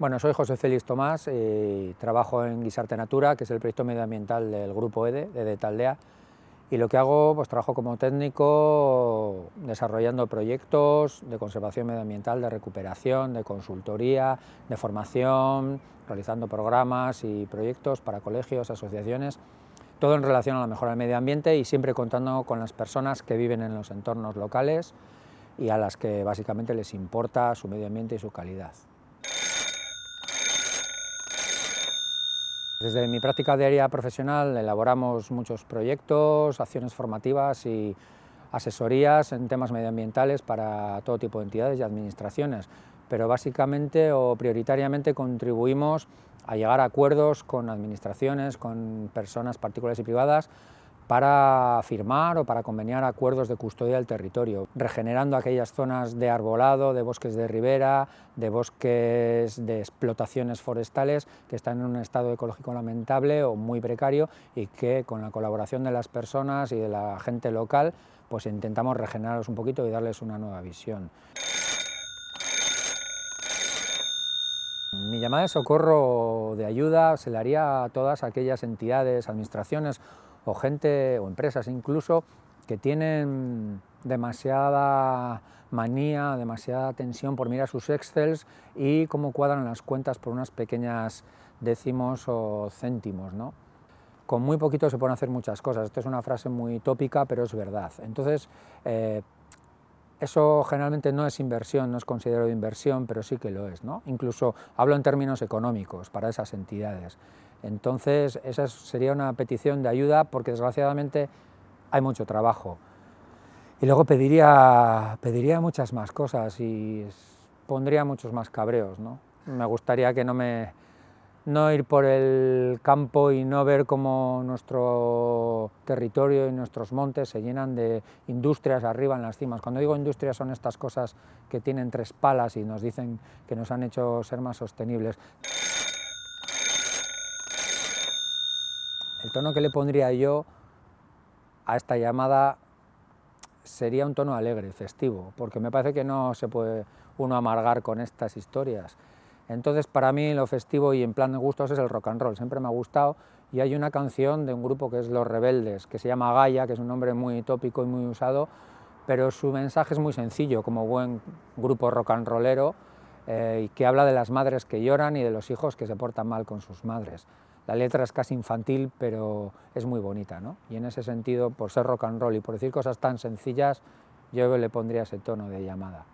Bueno, soy José Félix Tomás eh, y trabajo en Guisarte Natura, que es el proyecto medioambiental del Grupo EDE, de e e Taldea. Y lo que hago, pues trabajo como técnico desarrollando proyectos de conservación medioambiental, de recuperación, de consultoría, de formación, realizando programas y proyectos para colegios, asociaciones, todo en relación a la mejora del medio ambiente y siempre contando con las personas que viven en los entornos locales y a las que básicamente les importa su medio ambiente y su calidad. Desde mi práctica diaria profesional elaboramos muchos proyectos, acciones formativas y asesorías en temas medioambientales para todo tipo de entidades y administraciones, pero básicamente o prioritariamente contribuimos a llegar a acuerdos con administraciones, con personas particulares y privadas para firmar o para conveniar acuerdos de custodia del territorio, regenerando aquellas zonas de arbolado, de bosques de ribera, de bosques de explotaciones forestales que están en un estado ecológico lamentable o muy precario y que con la colaboración de las personas y de la gente local pues intentamos regenerarlos un poquito y darles una nueva visión. Mi llamada de socorro de ayuda se le haría a todas aquellas entidades, administraciones o gente o empresas incluso que tienen demasiada manía, demasiada tensión por mirar sus excels y cómo cuadran las cuentas por unas pequeñas décimos o céntimos, ¿no? Con muy poquito se pueden hacer muchas cosas. esto es una frase muy tópica, pero es verdad. Entonces, eh, eso generalmente no es inversión, no es considerado inversión, pero sí que lo es. ¿no? Incluso hablo en términos económicos para esas entidades. Entonces, esa sería una petición de ayuda porque desgraciadamente hay mucho trabajo. Y luego pediría, pediría muchas más cosas y pondría muchos más cabreos. ¿no? Me gustaría que no me, no ir por el campo y no ver cómo nuestro territorio y nuestros montes se llenan de industrias arriba en las cimas. Cuando digo industrias son estas cosas que tienen tres palas y nos dicen que nos han hecho ser más sostenibles. El tono que le pondría yo a esta llamada sería un tono alegre, festivo, porque me parece que no se puede uno amargar con estas historias. Entonces, para mí, lo festivo y en plan de gustos es el rock and roll, siempre me ha gustado. Y hay una canción de un grupo que es Los Rebeldes, que se llama Gaia, que es un nombre muy tópico y muy usado, pero su mensaje es muy sencillo, como buen grupo rock and rollero, eh, que habla de las madres que lloran y de los hijos que se portan mal con sus madres. La letra es casi infantil, pero es muy bonita, ¿no? Y en ese sentido, por ser rock and roll y por decir cosas tan sencillas, yo le pondría ese tono de llamada.